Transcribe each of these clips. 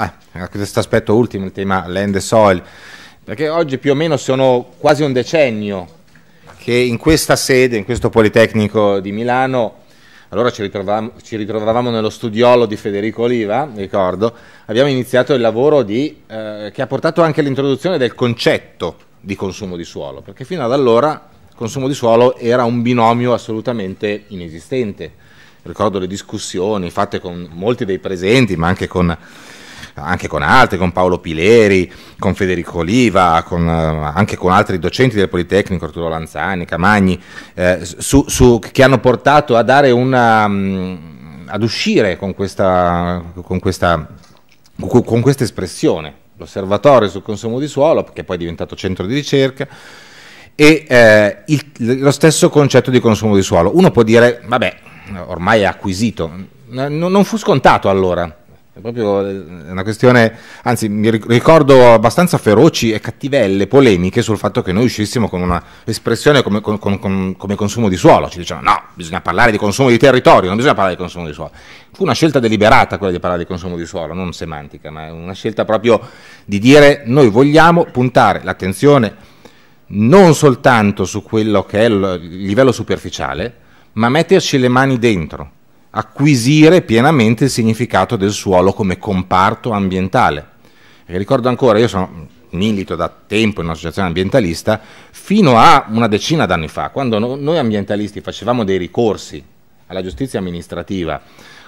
Ah, eh, questo aspetto ultimo, il tema land e soil, perché oggi più o meno sono quasi un decennio che in questa sede, in questo Politecnico di Milano, allora ci ritrovavamo, ci ritrovavamo nello studiolo di Federico Oliva, ricordo, abbiamo iniziato il lavoro di, eh, che ha portato anche all'introduzione del concetto di consumo di suolo, perché fino ad allora il consumo di suolo era un binomio assolutamente inesistente. Ricordo le discussioni fatte con molti dei presenti, ma anche con anche con altri, con Paolo Pileri, con Federico Oliva, con, eh, anche con altri docenti del Politecnico, Arturo Lanzani, Camagni, eh, su, su, che hanno portato a dare una... Mh, mm, ad uscire con questa, con questa, con questa espressione, l'osservatorio sul consumo di suolo, che poi è diventato centro di ricerca, e eh, il, lo stesso concetto di consumo di suolo. Uno può dire, vabbè, ormai è acquisito, non, non fu scontato allora, è proprio eh, una questione, anzi mi ricordo abbastanza feroci e cattivelle polemiche sul fatto che noi uscissimo con un'espressione come, con, con, come, consumo di suolo, ci dicevano no, bisogna parlare di consumo di territorio, non bisogna parlare di consumo di suolo. Fu una scelta deliberata quella di parlare di consumo di suolo, non semantica, ma una scelta proprio di dire noi vogliamo puntare l'attenzione non soltanto su quello che è il livello superficiale, ma metterci le mani dentro acquisire pienamente il significato del suolo come comparto ambientale. E ricordo ancora, io sono milito da tempo in un'associazione ambientalista, fino a una decina d'anni fa, quando no, noi ambientalisti facevamo dei ricorsi alla giustizia amministrativa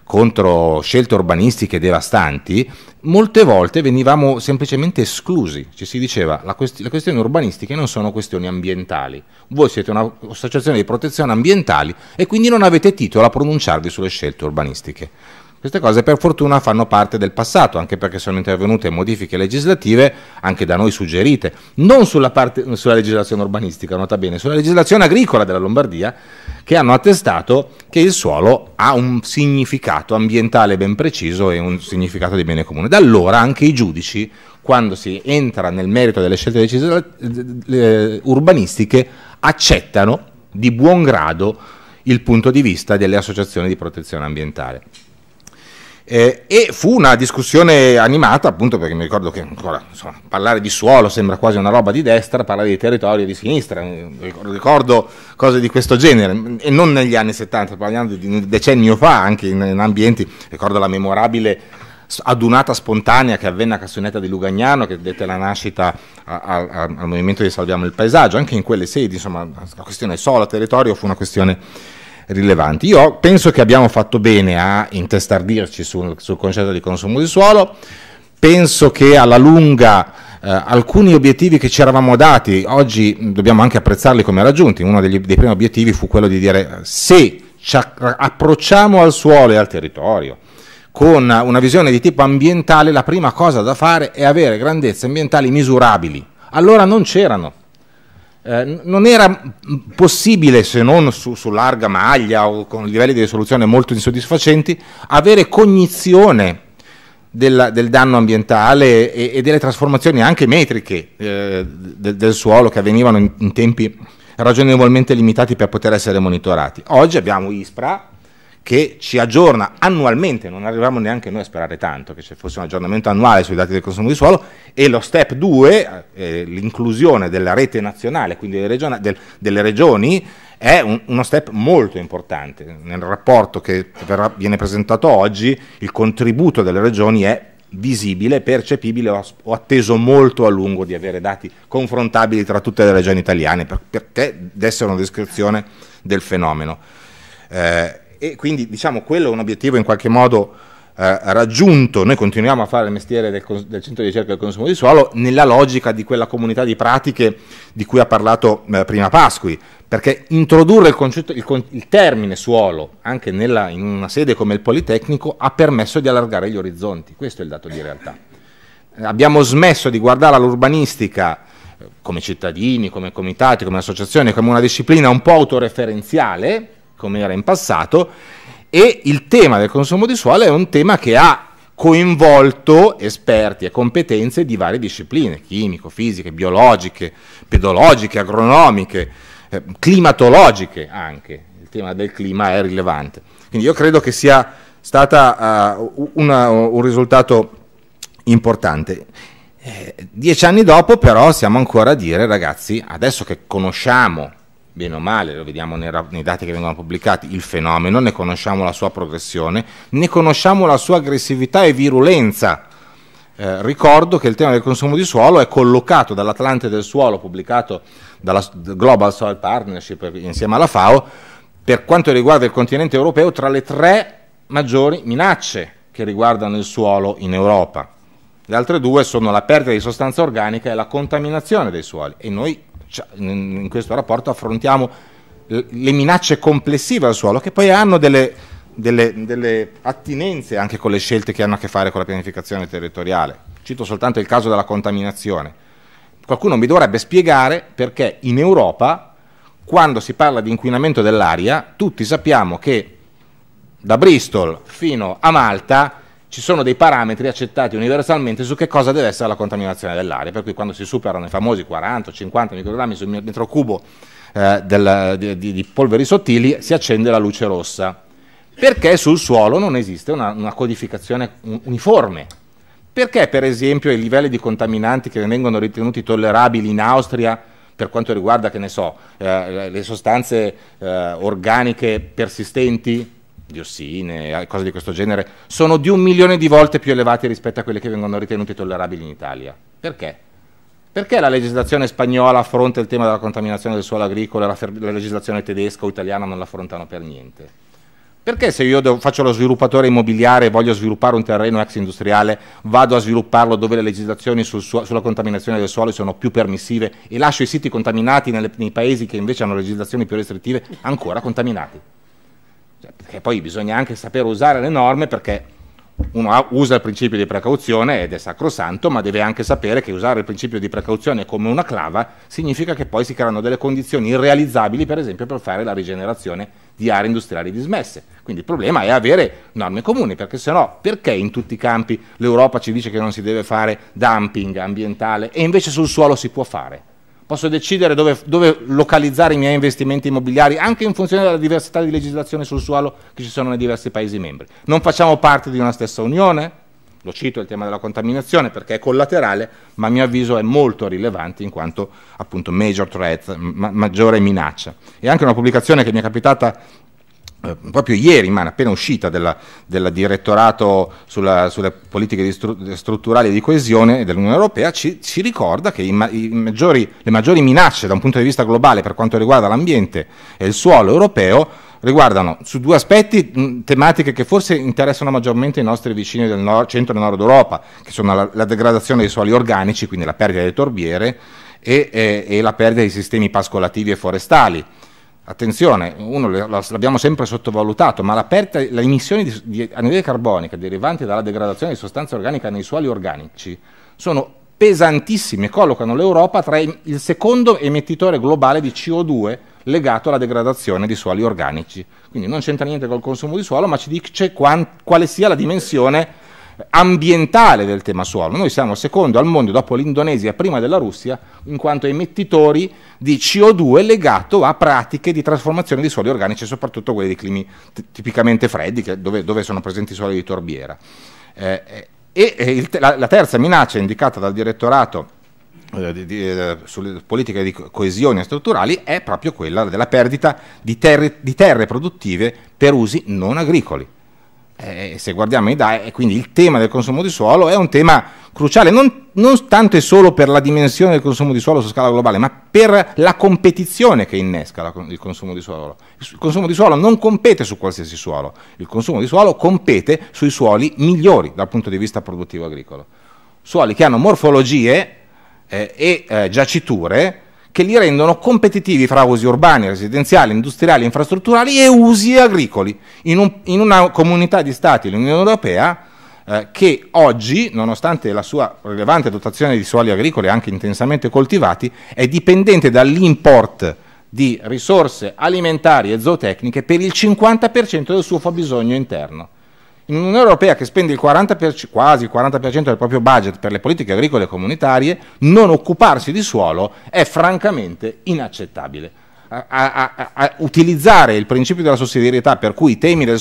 contro scelte urbanistiche devastanti, molte volte venivamo semplicemente esclusi, ci si diceva che quest- le questioni urbanistiche non sono questioni ambientali, voi siete un'associazione di protezione ambientali e quindi non avete titolo a pronunciarvi sulle scelte urbanistiche. Queste cose per fortuna fanno parte del passato, anche perché sono intervenute modifiche legislative, anche da noi suggerite, non sulla, parte, sulla legislazione urbanistica, nota bene, sulla legislazione agricola della Lombardia, che hanno attestato che il suolo ha un significato ambientale ben preciso e un significato di bene comune. Da allora anche i giudici, quando si entra nel merito delle scelte legisl- urbanistiche, accettano di buon grado il punto di vista delle associazioni di protezione ambientale. Eh, e fu una discussione animata, appunto, perché mi ricordo che ancora insomma, parlare di suolo sembra quasi una roba di destra, parlare di territorio di sinistra, ricordo cose di questo genere, e non negli anni 70, parliamo di un decennio fa, anche in, in ambienti, ricordo la memorabile adunata spontanea che avvenne a Cassonetta di Lugagnano, che dette la nascita a, a, a, al movimento di Salviamo il Paesaggio, anche in quelle sedi, insomma, la questione solo territorio fu una questione rilevanti. Io penso che abbiamo fatto bene a intestardirci sul, sul concetto di consumo di suolo, penso che alla lunga... Eh, alcuni obiettivi che ci eravamo dati, oggi dobbiamo anche apprezzarli come raggiunti, uno degli, dei primi obiettivi fu quello di dire eh, se ci approcciamo al suolo e al territorio con una visione di tipo ambientale, la prima cosa da fare è avere grandezze ambientali misurabili. Allora non c'erano. Eh, non era possibile, se non su, su, larga maglia o con livelli di risoluzione molto insoddisfacenti, avere cognizione della, del danno ambientale e, e, delle trasformazioni anche metriche eh, de, del suolo che avvenivano in, in tempi ragionevolmente limitati per poter essere monitorati. Oggi abbiamo ISPRA, che ci aggiorna annualmente, non arriviamo neanche noi a sperare tanto che ci fosse un aggiornamento annuale sui dati del consumo di suolo, e lo step 2, eh, eh, l'inclusione della rete nazionale, quindi delle, regioni, del, delle regioni è un, uno step molto importante. Nel rapporto che verrà, viene presentato oggi, il contributo delle regioni è visibile, percepibile, ho, atteso molto a lungo di avere dati confrontabili tra tutte le regioni italiane per, perché dessero una descrizione del fenomeno. Eh, e quindi diciamo quello è un obiettivo in qualche modo eh, raggiunto, noi continuiamo a fare il mestiere del, del, centro di ricerca del consumo di suolo nella logica di quella comunità di pratiche di cui ha parlato eh, prima Pasqui, perché introdurre il, concetto, il, il termine suolo anche nella, in una sede come il Politecnico ha permesso di allargare gli orizzonti, questo è il dato di realtà. Abbiamo smesso di guardare all'urbanistica eh, come cittadini, come comitati, come associazioni, come una disciplina un po' autoreferenziale, come era in passato e il tema del consumo di suolo è un tema che ha coinvolto esperti e competenze di varie discipline, chimico, fisiche, biologiche, pedologiche, agronomiche, eh, climatologiche anche, il tema del clima è rilevante. Quindi io credo che sia stato eh, uh, un risultato importante. Eh, dieci anni dopo però siamo ancora a dire ragazzi, adesso che conosciamo bene o male, lo vediamo nei, nei, dati che vengono pubblicati, il fenomeno, ne conosciamo la sua progressione, ne conosciamo la sua aggressività e virulenza. Eh, ricordo che il tema del consumo di suolo è collocato dall'Atlante del suolo, pubblicato dalla Global Soil Partnership insieme alla FAO, per quanto riguarda il continente europeo, tra le tre maggiori minacce che riguardano il suolo in Europa. Le altre due sono la perdita di sostanza organica e la contaminazione dei suoli. E noi cioè, in questo rapporto affrontiamo le minacce complessive al suolo che poi hanno delle, delle, delle, attinenze anche con le scelte che hanno a che fare con la pianificazione territoriale. Cito soltanto il caso della contaminazione. Qualcuno mi dovrebbe spiegare perché in Europa, quando si parla di inquinamento dell'aria, tutti sappiamo che da Bristol fino a Malta ci sono dei parametri accettati universalmente su che cosa deve essere la contaminazione dell'aria, per cui quando si superano i famosi 40 o 50 microgrammi sul metro cubo eh, del, di, di, polveri sottili si accende la luce rossa, perché sul suolo non esiste una, una codificazione uniforme. Perché per esempio i livelli di contaminanti che vengono ritenuti tollerabili in Austria per quanto riguarda, che ne so, eh, le sostanze eh, organiche persistenti diossine, cose di questo genere, sono di un milione di volte più elevate rispetto a quelle che vengono ritenute tollerabili in Italia. Perché? Perché la legislazione spagnola affronta il tema della contaminazione del suolo agricolo e la, la legislazione tedesca o italiana non l'affrontano per niente? Perché se io faccio lo sviluppatore immobiliare e voglio sviluppare un terreno ex industriale, vado a svilupparlo dove le legislazioni sul sulla contaminazione del suolo sono più permissive e lascio i siti contaminati nelle, nei paesi che invece hanno legislazioni più restrittive ancora contaminati? Cioè, perché poi bisogna anche sapere usare le norme perché uno usa il principio di precauzione ed è sacrosanto, ma deve anche sapere che usare il principio di precauzione come una clava significa che poi si creano delle condizioni irrealizzabili, per esempio, per fare la rigenerazione di aree industriali dismesse. Quindi il problema è avere norme comuni, perché se no, perché in tutti i campi l'Europa ci dice che non si deve fare dumping ambientale e invece sul suolo si può fare? posso decidere dove, dove, localizzare i miei investimenti immobiliari anche in funzione della diversità di legislazione sul suolo che ci sono nei diversi Paesi membri. Non facciamo parte di una stessa Unione, lo cito il tema della contaminazione perché è collaterale, ma a mio avviso è molto rilevante in quanto appunto major threat, ma maggiore minaccia. E anche una pubblicazione che mi è capitata eh, proprio ieri, in appena uscita del direttorato sulla, sulle politiche stru strutturali di coesione dell'Unione Europea, ci, ci, ricorda che i i maggiori, le maggiori minacce da un punto di vista globale per quanto riguarda l'ambiente e il suolo europeo riguardano su due aspetti mh, tematiche che forse interessano maggiormente i nostri vicini del nord, centro e nord Europa, che sono la, la degradazione dei suoli organici, quindi la perdita delle torbiere, e, e, e la perdita dei sistemi pascolativi e forestali attenzione, uno l'abbiamo sempre sottovalutato, ma le emissioni di, di anidride carbonica derivanti dalla degradazione di sostanze organiche nei suoli organici sono pesantissime, collocano l'Europa tra il secondo emettitore globale di CO2 legato alla degradazione di suoli organici. Quindi non c'entra niente col consumo di suolo, ma ci dice quale sia la dimensione ambientale del tema suolo. Noi siamo secondo al mondo, dopo l'Indonesia, prima della Russia, in quanto emettitori di CO2 legato a pratiche di trasformazione di suoli organici, soprattutto quelli di climi tipicamente freddi, dove, dove, sono presenti i suoli di torbiera. Eh, eh e, e eh, il, la, la terza minaccia indicata dal direttorato eh, di, di, sulle politiche di coesione strutturali è proprio quella della perdita di terre, di terre produttive per usi non agricoli eh, se guardiamo i DAE, quindi il tema del consumo di suolo è un tema cruciale, non, non, tanto e solo per la dimensione del consumo di suolo su scala globale, ma per la competizione che innesca la, il consumo di suolo. Il consumo di suolo non compete su qualsiasi suolo, il consumo di suolo compete sui suoli migliori dal punto di vista produttivo agricolo. Suoli che hanno morfologie eh, e eh, giaciture che li rendono competitivi fra usi urbani, residenziali, industriali, infrastrutturali e usi agricoli in, un, in una comunità di stati, l'Unione Europea, eh, che oggi, nonostante la sua rilevante dotazione di suoli agricoli anche intensamente coltivati, è dipendente dall'import di risorse alimentari e zootecniche per il 50% del suo fabbisogno interno. In un'Unione Europea che spende il 40 quasi il 40% del proprio budget per le politiche agricole comunitarie, non occuparsi di suolo è francamente inaccettabile. A, a, a, utilizzare il principio della sussidiarietà per cui i temi del,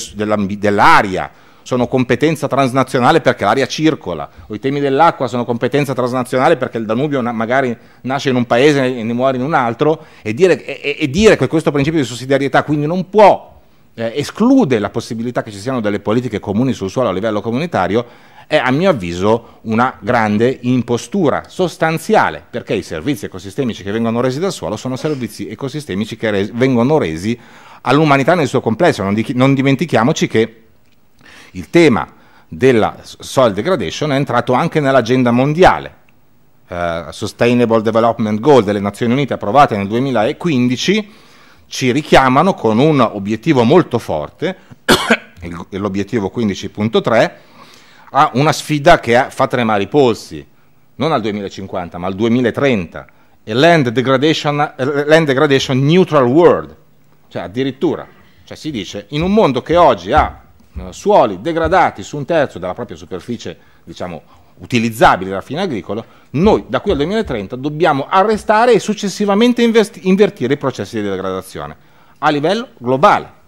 dell'aria sono competenza transnazionale perché l'aria circola, o i temi dell'acqua sono competenza transnazionale perché il Danubio na magari nasce in un paese e ne muore in un altro, e dire, e, e dire che questo principio di sussidiarietà quindi non può eh, esclude la possibilità che ci siano delle politiche comuni sul suolo a livello comunitario, è a mio avviso una grande impostura sostanziale, perché i servizi ecosistemici che vengono resi dal suolo sono servizi ecosistemici che res vengono resi all'umanità nel suo complesso. Non, di non dimentichiamoci che il tema della soil degradation è entrato anche nell'agenda mondiale. Uh, Sustainable Development Goal delle Nazioni Unite approvate nel 2015 ci richiamano con un obiettivo molto forte, l'obiettivo 15.3, a una sfida che fa tremare i polsi, non al 2050 ma al 2030, e land degradation, eh, land degradation neutral world, cioè addirittura, cioè si dice in un mondo che oggi ha eh, suoli degradati su un terzo della propria superficie diciamo utilizzabile da fine agricolo, noi da qui al 2030 dobbiamo arrestare e successivamente invertire i processi di degradazione a livello globale.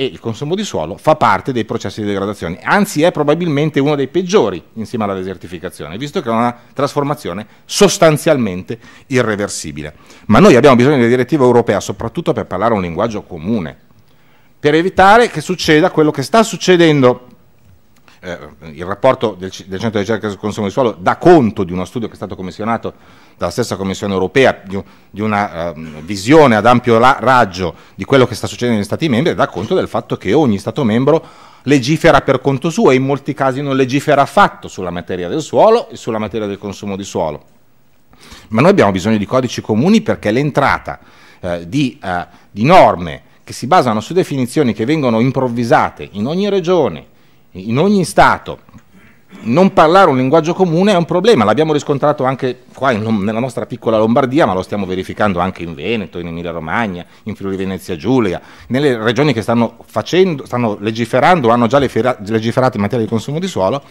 E il consumo di suolo fa parte dei processi di degradazione, anzi è probabilmente uno dei peggiori insieme alla desertificazione, visto che è una trasformazione sostanzialmente irreversibile. Ma noi abbiamo bisogno di direttiva europea, soprattutto per parlare un linguaggio comune, per evitare che succeda quello che sta succedendo eh, il rapporto del, del, Centro di ricerca sul consumo di suolo dà conto di uno studio che è stato commissionato dalla stessa Commissione europea, di, di una eh, visione ad ampio la, raggio di quello che sta succedendo negli Stati membri, dà conto del fatto che ogni Stato membro legifera per conto suo e in molti casi non legifera affatto sulla materia del suolo e sulla materia del consumo di suolo. Ma noi abbiamo bisogno di codici comuni perché l'entrata eh, di, eh, di norme che si basano su definizioni che vengono improvvisate in ogni regione, in ogni Stato non parlare un linguaggio comune è un problema, l'abbiamo riscontrato anche qua in, nella nostra piccola Lombardia, ma lo stiamo verificando anche in Veneto, in Emilia Romagna, in Friuli Venezia Giulia, nelle regioni che stanno, facendo, stanno legiferando, hanno già legiferato in materia di consumo di suolo,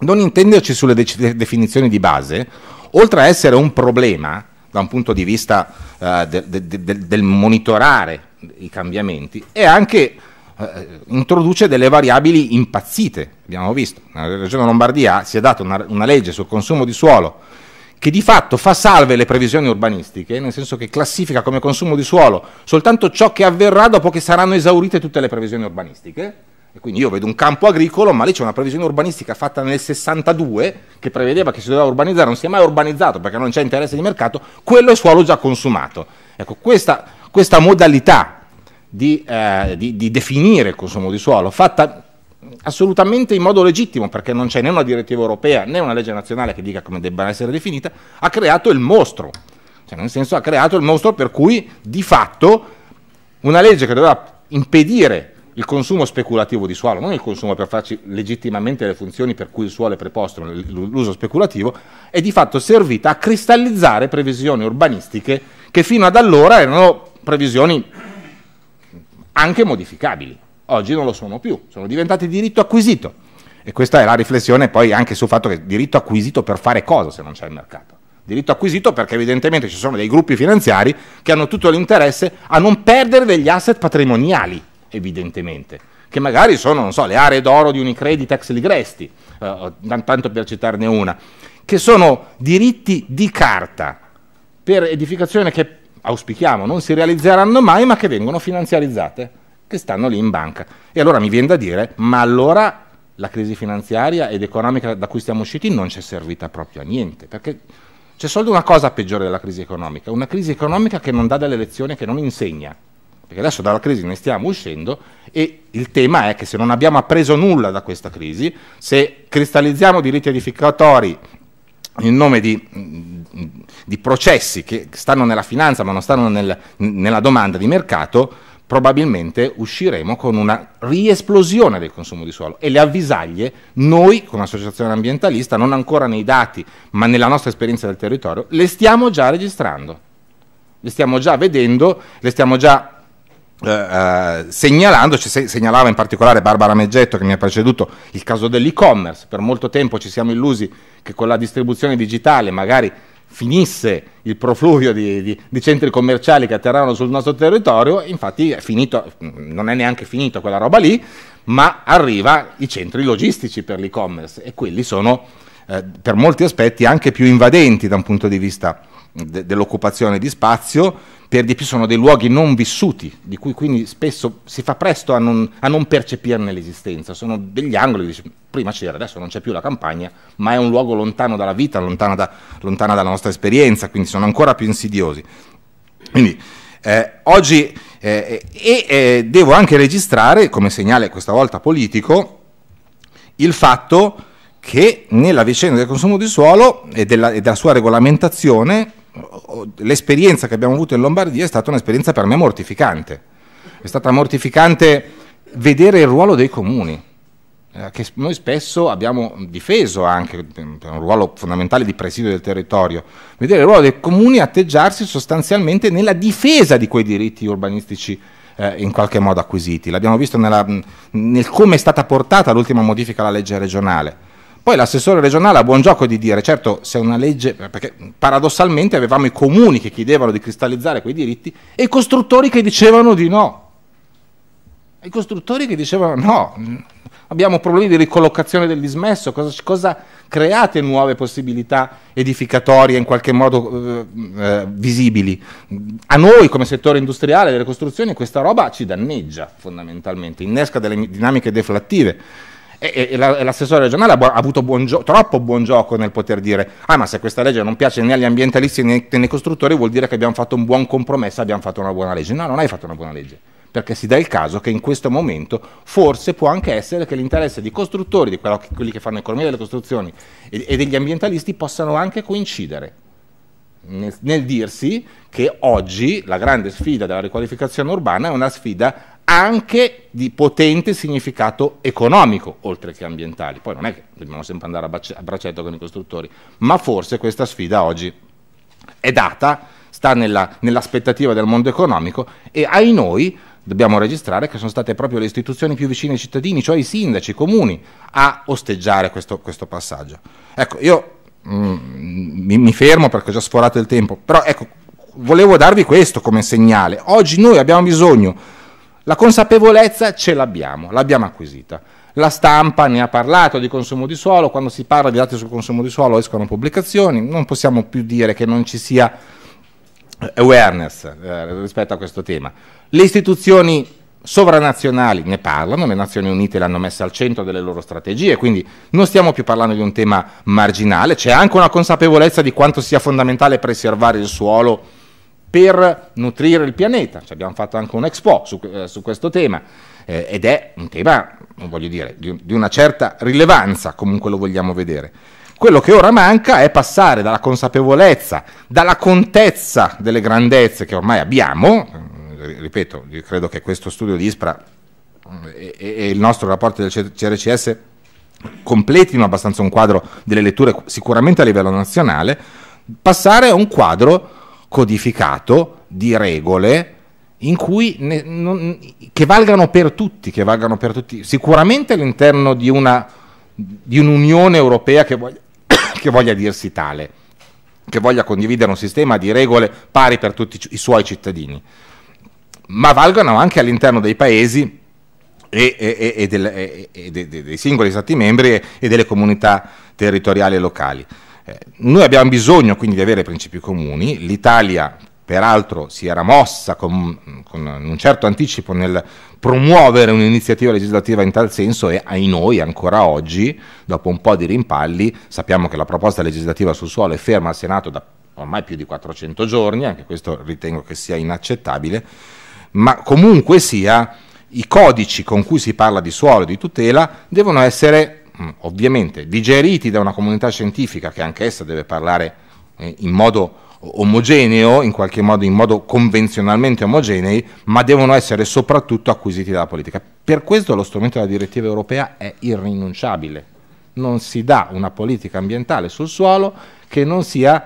non intenderci sulle de definizioni di base, oltre a essere un problema da un punto di vista uh, de de del monitorare i cambiamenti, è anche eh, introduce delle variabili impazzite, abbiamo visto, nella regione Lombardia si è data una, una legge sul consumo di suolo che di fatto fa salve le previsioni urbanistiche, nel senso che classifica come consumo di suolo soltanto ciò che avverrà dopo che saranno esaurite tutte le previsioni urbanistiche. E quindi io vedo un campo agricolo, ma lì c'è una previsione urbanistica fatta nel 62 che prevedeva che si doveva urbanizzare, non si è mai urbanizzato perché non c'è interesse di mercato, quello è suolo già consumato. Ecco, questa, questa modalità di, eh, di, di definire il consumo di suolo, fatta assolutamente in modo legittimo, perché non c'è né una direttiva europea né una legge nazionale che dica come debba essere definita, ha creato il mostro. Cioè, nel senso, ha creato il mostro per cui di fatto una legge che doveva impedire il consumo speculativo di suolo, non il consumo per farci legittimamente le funzioni per cui il suolo è preposto, l'uso speculativo, è di fatto servita a cristallizzare previsioni urbanistiche che fino ad allora erano previsioni anche modificabili. Oggi non lo sono più, sono diventati diritto acquisito. E questa è la riflessione poi anche sul fatto che diritto acquisito per fare cosa se non c'è il mercato? Diritto acquisito perché evidentemente ci sono dei gruppi finanziari che hanno tutto l'interesse a non perdere degli asset patrimoniali, evidentemente, che magari sono, non so, le aree d'oro di Unicredit ex Ligresti, eh, tanto per citarne una, che sono diritti di carta per edificazione che auspichiamo non si realizzeranno mai, ma che vengono finanziarizzate, che stanno lì in banca. E allora mi viene da dire, ma allora la crisi finanziaria ed economica da cui stiamo usciti non ci è servita proprio a niente, perché c'è solo una cosa peggiore della crisi economica, una crisi economica che non dà delle lezioni, che non insegna, perché adesso dalla crisi ne stiamo uscendo e il tema è che se non abbiamo appreso nulla da questa crisi, se cristallizziamo diritti edificatori in nome di, di, processi che stanno nella finanza ma non stanno nel, nella domanda di mercato, probabilmente usciremo con una riesplosione del consumo di suolo e le avvisaglie noi come associazione ambientalista, non ancora nei dati ma nella nostra esperienza del territorio, le stiamo già registrando, le stiamo già vedendo, le stiamo già eh, eh segnalando, cioè, segnalava in particolare Barbara Meggetto che mi ha preceduto il caso dell'e-commerce, per molto tempo ci siamo illusi che con la distribuzione digitale magari finisse il profluvio di, di, di, centri commerciali che atterravano sul nostro territorio, infatti è finito, mm, non è neanche finita quella roba lì, ma arriva i centri logistici per l'e-commerce e quelli sono eh, per molti aspetti anche più invadenti da un punto di vista de dell'occupazione di spazio, per di più sono dei luoghi non vissuti, di cui quindi spesso si fa presto a non, a non percepirne l'esistenza, sono degli angoli, dice, prima c'era, adesso non c'è più la campagna, ma è un luogo lontano dalla vita, lontano, da, lontano dalla nostra esperienza, quindi sono ancora più insidiosi. Quindi, eh, oggi, eh, e eh, devo anche registrare, come segnale questa volta politico, il fatto che nella vicenda del consumo di suolo e della, e della sua regolamentazione l'esperienza che abbiamo avuto in Lombardia è stata un'esperienza per me mortificante. È stata mortificante vedere il ruolo dei comuni, eh, che noi spesso abbiamo difeso anche mm, per un ruolo fondamentale di presidio del territorio, vedere il ruolo dei comuni atteggiarsi sostanzialmente nella difesa di quei diritti urbanistici eh, in qualche modo acquisiti. L'abbiamo visto nella, mm, nel come è stata portata l'ultima modifica alla legge regionale poi l'assessore regionale ha buon gioco di dire, certo, se una legge, perché paradossalmente avevamo i comuni che chiedevano di cristallizzare quei diritti e i costruttori che dicevano di no. I costruttori che dicevano no, abbiamo problemi di ricollocazione del dismesso, cosa, cosa create nuove possibilità edificatorie in qualche modo eh, eh visibili? A noi come settore industriale delle costruzioni questa roba ci danneggia fondamentalmente, innesca delle dinamiche deflattive e, e la, l'assessore regionale ha, bu- ha avuto buon gio- troppo buon gioco nel poter dire, ah ma se questa legge non piace né agli ambientalisti né, ai costruttori vuol dire che abbiamo fatto un buon compromesso, abbiamo fatto una buona legge. No, non hai fatto una buona legge perché si dà il caso che in questo momento forse può anche essere che l'interesse di costruttori, di quelli che fanno economia delle costruzioni e, degli ambientalisti possano anche coincidere. Nel, nel dirsi che oggi la grande sfida della riqualificazione urbana è una sfida anche di potente significato economico, oltre che ambientale. Poi non è che dobbiamo sempre andare a braccetto con i costruttori, ma forse questa sfida oggi è data, sta nella, nell'aspettativa del mondo economico e ai noi dobbiamo registrare che sono state proprio le istituzioni più vicine ai cittadini, cioè i sindaci, i comuni, a osteggiare questo, questo passaggio. Ecco, io mh, mm, mi, mi fermo perché ho già sforato il tempo, però ecco, volevo darvi questo come segnale. Oggi noi abbiamo bisogno la consapevolezza ce l'abbiamo, l'abbiamo acquisita. La stampa ne ha parlato di consumo di suolo, quando si parla di dati sul consumo di suolo escono pubblicazioni, non possiamo più dire che non ci sia eh, awareness eh, rispetto a questo tema. Le istituzioni sovranazionali ne parlano, le Nazioni Unite l'hanno messa al centro delle loro strategie, quindi non stiamo più parlando di un tema marginale, c'è anche una consapevolezza di quanto sia fondamentale preservare il suolo per nutrire il pianeta. Ci abbiamo fatto anche un'expo su, eh, su questo tema eh, ed è un tema, voglio dire, di, di una certa rilevanza, comunque lo vogliamo vedere. Quello che ora manca è passare dalla consapevolezza, dalla contezza delle grandezze che ormai abbiamo, eh, ripeto, io credo che questo studio di ISPRA eh, e, e il nostro rapporto del CRCS completino abbastanza un quadro delle letture sicuramente a livello nazionale, passare a un quadro codificato di regole in cui ne, non, che valgano per tutti, che valgano per tutti, sicuramente all'interno di, una, di un'Unione Europea che voglia, che voglia dirsi tale, che voglia condividere un sistema di regole pari per tutti i suoi cittadini, ma valgano anche all'interno dei paesi e, e, e, del, e dei singoli Stati membri e delle comunità territoriali e locali. Eh, noi abbiamo bisogno quindi di avere principi comuni, l'Italia peraltro si era mossa con, con, un certo anticipo nel promuovere un'iniziativa legislativa in tal senso e ai noi ancora oggi, dopo un po' di rimpalli, sappiamo che la proposta legislativa sul suolo è ferma al Senato da ormai più di 400 giorni, anche questo ritengo che sia inaccettabile, ma comunque sia i codici con cui si parla di suolo e di tutela devono essere Mm, ovviamente digeriti da una comunità scientifica che anch'essa deve parlare eh, in modo omogeneo, in qualche modo in modo convenzionalmente omogenei, ma devono essere soprattutto acquisiti dalla politica. Per questo lo strumento della direttiva europea è irrinunciabile. Non si dà una politica ambientale sul suolo che non sia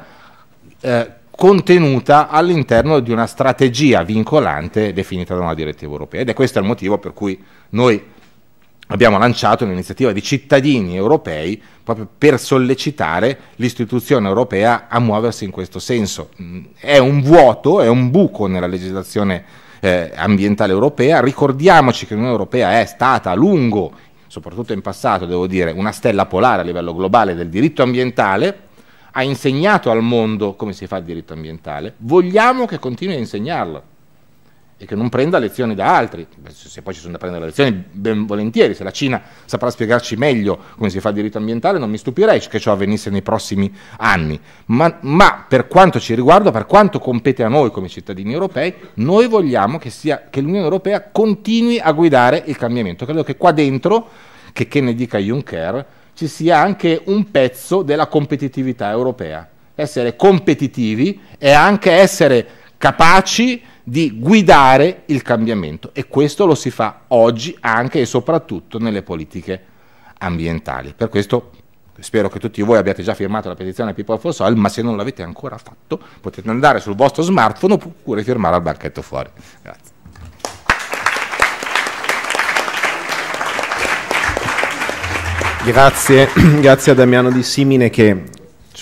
eh, contenuta all'interno di una strategia vincolante definita da una direttiva europea. Ed è questo il motivo per cui noi abbiamo lanciato un'iniziativa di cittadini europei proprio per sollecitare l'istituzione europea a muoversi in questo senso. Mm, è un vuoto, è un buco nella legislazione eh, ambientale europea, ricordiamoci che l'Unione Europea è stata a lungo, soprattutto in passato devo dire, una stella polare a livello globale del diritto ambientale, ha insegnato al mondo come si fa il diritto ambientale, vogliamo che continui a insegnarlo e che non prenda lezioni da altri, se poi ci sono da prendere lezioni, ben volentieri, se la Cina saprà spiegarci meglio come si fa il diritto ambientale, non mi stupirei che ciò avvenisse nei prossimi anni, ma, ma per quanto ci riguarda, per quanto compete a noi come cittadini europei, noi vogliamo che, sia, che l'Unione Europea continui a guidare il cambiamento. Credo che qua dentro, che, che ne dica Juncker, ci sia anche un pezzo della competitività europea. Essere competitivi è anche essere capaci di guidare il cambiamento e questo lo si fa oggi anche e soprattutto nelle politiche ambientali. Per questo spero che tutti voi abbiate già firmato la petizione People for Soil, ma se non l'avete ancora fatto potete andare sul vostro smartphone oppure firmare al banchetto fuori. Grazie. Grazie, grazie a Damiano Di Simine che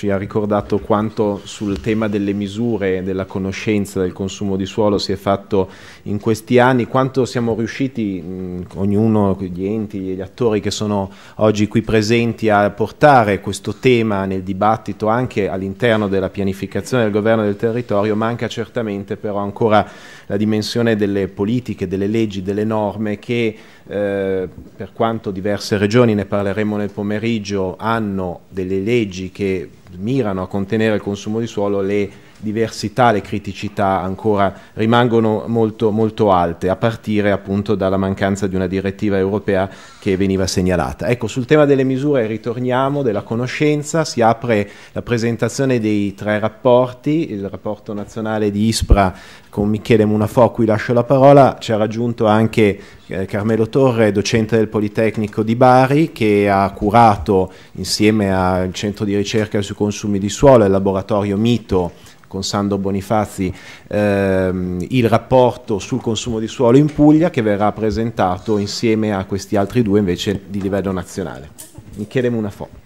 ci ha ricordato quanto sul tema delle misure, della conoscenza del consumo di suolo si è fatto in questi anni, quanto siamo riusciti, mh, ognuno, gli enti, gli attori che sono oggi qui presenti, a portare questo tema nel dibattito anche all'interno della pianificazione del governo del territorio, manca certamente però ancora la dimensione delle politiche, delle leggi, delle norme che eh, per quanto diverse regioni, ne parleremo nel pomeriggio, hanno delle leggi che mirano a contenere il consumo di suolo, le diversità, le criticità ancora rimangono molto, molto alte, a partire appunto dalla mancanza di una direttiva europea che veniva segnalata. Ecco, sul tema delle misure ritorniamo, della conoscenza, si apre la presentazione dei tre rapporti, il rapporto nazionale di ISPRA con Michele Munafò, a cui lascio la parola, ci ha raggiunto anche eh, Carmelo Torre docente del Politecnico di Bari che ha curato insieme al centro di ricerca sui consumi di suolo e al laboratorio Mito con Sandro Bonifazzi ehm, il rapporto sul consumo di suolo in Puglia che verrà presentato insieme a questi altri due invece di livello nazionale. Michele Munafò.